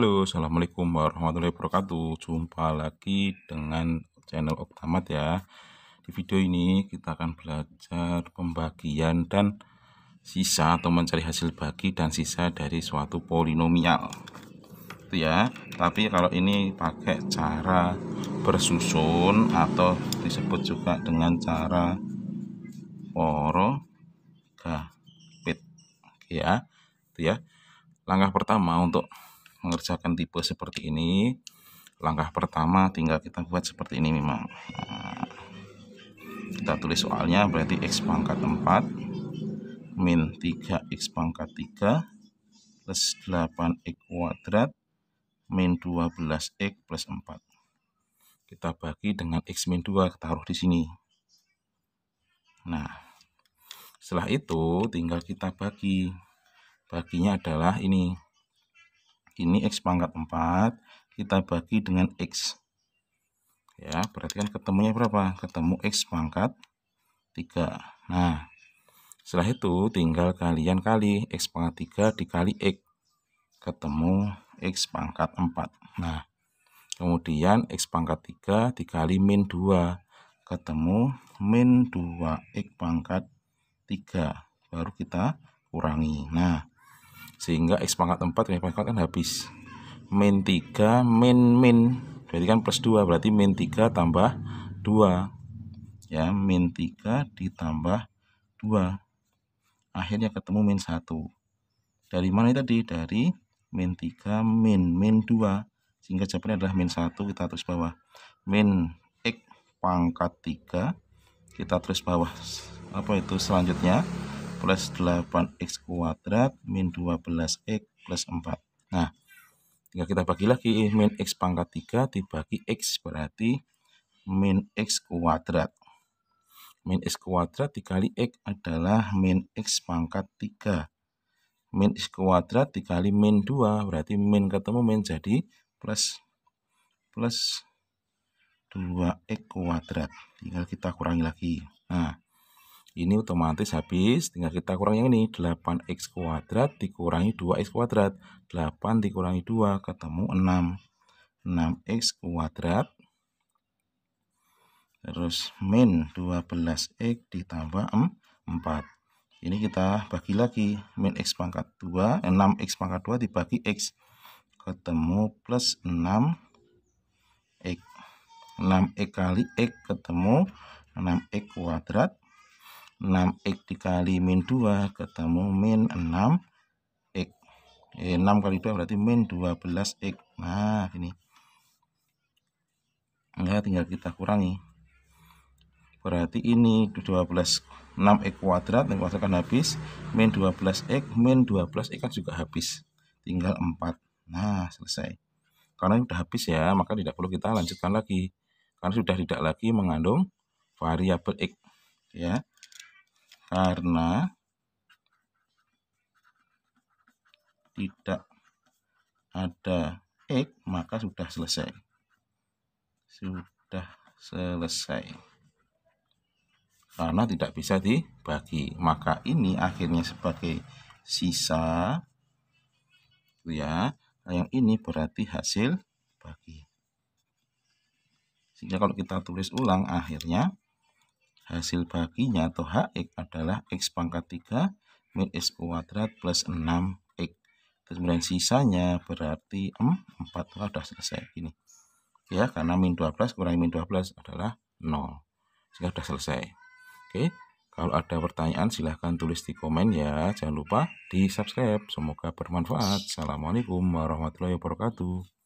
Halo, Assalamualaikum warahmatullahi wabarakatuh Jumpa lagi dengan channel Optamat ya Di video ini kita akan belajar pembagian dan sisa atau mencari hasil bagi dan sisa dari suatu polinomial Itu ya, tapi kalau ini pakai cara bersusun atau disebut juga dengan cara orogapit Oke ya, itu ya Langkah pertama untuk mengerjakan tipe seperti ini langkah pertama tinggal kita buat seperti ini memang nah, kita tulis soalnya berarti X pangkat 4 min 3X pangkat 3 plus 8X kuadrat min 12X plus 4 kita bagi dengan X min 2 kita taruh di sini nah setelah itu tinggal kita bagi baginya adalah ini ini X pangkat 4 kita bagi dengan X ya berarti kan ketemunya berapa ketemu X pangkat 3 nah setelah itu tinggal kalian kali X pangkat 3 dikali X ketemu X pangkat 4 nah kemudian X pangkat 3 dikali min 2 ketemu min 2X pangkat 3 baru kita kurangi nah sehingga x pangkat 4 x pangkat kan habis min 3 min min berarti kan plus 2 berarti min 3 tambah 2 ya min 3 ditambah 2 akhirnya ketemu min 1 dari mana tadi dari min 3 min min 2 sehingga jawabannya adalah min 1 kita terus bawah min x pangkat 3 kita terus bawah apa itu selanjutnya plus 8x kuadrat min 12x plus 4. Nah, tinggal kita bagi lagi eh, min x pangkat 3 dibagi x berarti min x kuadrat. Min x kuadrat dikali x adalah min x pangkat 3. Min x kuadrat dikali min 2 berarti min ketemu min jadi plus plus 2x kuadrat. Tinggal kita kurangi lagi. Nah, ini otomatis habis tinggal kita kurang yang ini 8x kuadrat dikurangi 2x kuadrat 8 dikurangi 2 ketemu 6 6x kuadrat terus min 12x ditambah 4 ini kita bagi lagi min x pangkat 2 6x pangkat 2 dibagi x ketemu plus 6x 6x kali x ketemu 6x kuadrat 6x dikali min 2 ketemu min 6x eh, 6 kali 2 berarti min 12x nah ini enggak tinggal kita kurangi berarti ini 12 6x kuadrat yang kuadrat kan habis min 12x min 12x kan juga habis tinggal 4 nah selesai karena sudah habis ya maka tidak perlu kita lanjutkan lagi karena sudah tidak lagi mengandung variabel x ya karena tidak ada X maka sudah selesai sudah selesai karena tidak bisa dibagi maka ini akhirnya sebagai sisa ya nah, yang ini berarti hasil bagi sehingga kalau kita tulis ulang akhirnya Hasil baginya atau HX adalah X pangkat 3 min X kuadrat plus 6X. Kemudian sisanya berarti hmm, 4 sudah selesai. ini Ya, karena min 12 kurang min 12 adalah 0. Sehingga sudah selesai. Oke. Kalau ada pertanyaan silahkan tulis di komen ya. Jangan lupa di subscribe. Semoga bermanfaat. Assalamualaikum warahmatullahi wabarakatuh.